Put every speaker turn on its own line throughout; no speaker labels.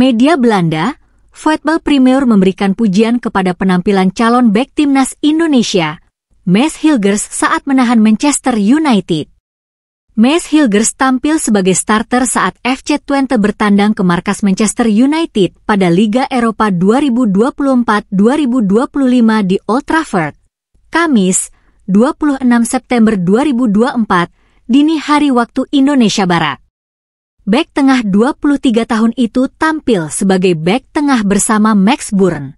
Media Belanda, football Premier memberikan pujian kepada penampilan calon back timnas Indonesia, Mes Hilgers saat menahan Manchester United. Mes Hilgers tampil sebagai starter saat FC Twente bertandang ke markas Manchester United pada Liga Eropa 2024-2025 di Old Trafford. Kamis, 26 September 2024, dini hari waktu Indonesia Barat. Back tengah 23 tahun itu tampil sebagai back tengah bersama Max Burn.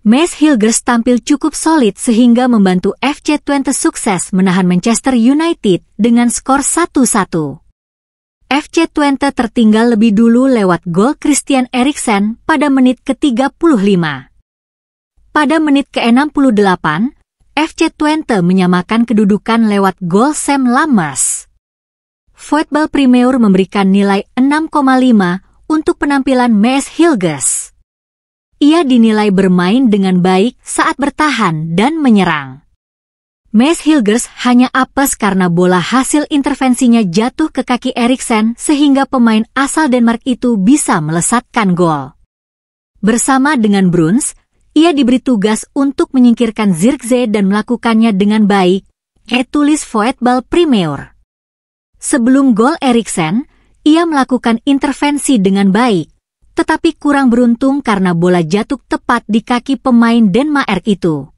Mes Hilgers tampil cukup solid sehingga membantu FC Twente sukses menahan Manchester United dengan skor 1-1. FC Twente tertinggal lebih dulu lewat gol Christian Eriksen pada menit ke-35. Pada menit ke-68, FC Twente menyamakan kedudukan lewat gol Sam Lammers. Football Premier memberikan nilai 6,5 untuk penampilan Mes Hilges. Ia dinilai bermain dengan baik saat bertahan dan menyerang. Mes Hilgers hanya apes karena bola hasil intervensinya jatuh ke kaki Eriksen sehingga pemain asal Denmark itu bisa melesatkan gol. Bersama dengan Bruns, ia diberi tugas untuk menyingkirkan Zirkzee dan melakukannya dengan baik, Etulis Voetbal Premier. Sebelum gol Eriksen, ia melakukan intervensi dengan baik, tetapi kurang beruntung karena bola jatuh tepat di kaki pemain Denmark itu.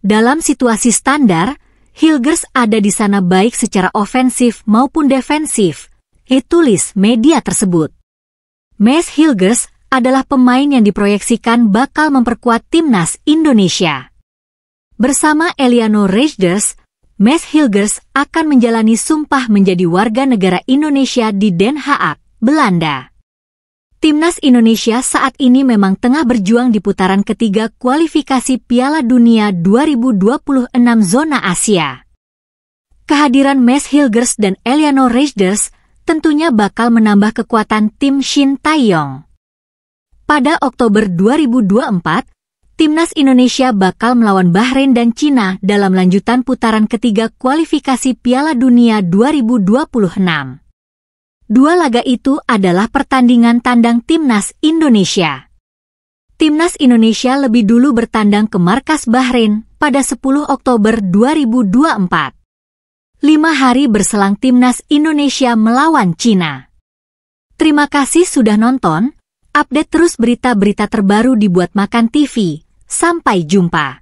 Dalam situasi standar, Hilgers ada di sana baik secara ofensif maupun defensif, ditulis media tersebut. Mes Hilgers adalah pemain yang diproyeksikan bakal memperkuat timnas Indonesia. Bersama Eliano Reijders, Mes Hilgers akan menjalani sumpah menjadi warga negara Indonesia di Den Haag, Belanda. Timnas Indonesia saat ini memang tengah berjuang di putaran ketiga kualifikasi Piala Dunia 2026 zona Asia. Kehadiran Mes Hilgers dan Eliano Reijders tentunya bakal menambah kekuatan tim Shin Taeyong. Pada Oktober 2024, Timnas Indonesia bakal melawan Bahrain dan Cina dalam lanjutan putaran ketiga kualifikasi Piala Dunia 2026. Dua laga itu adalah pertandingan tandang Timnas Indonesia. Timnas Indonesia lebih dulu bertandang ke markas Bahrain pada 10 Oktober 2024. Lima hari berselang Timnas Indonesia melawan Cina. Terima kasih sudah nonton. Update terus berita-berita terbaru dibuat Makan TV Sampai jumpa.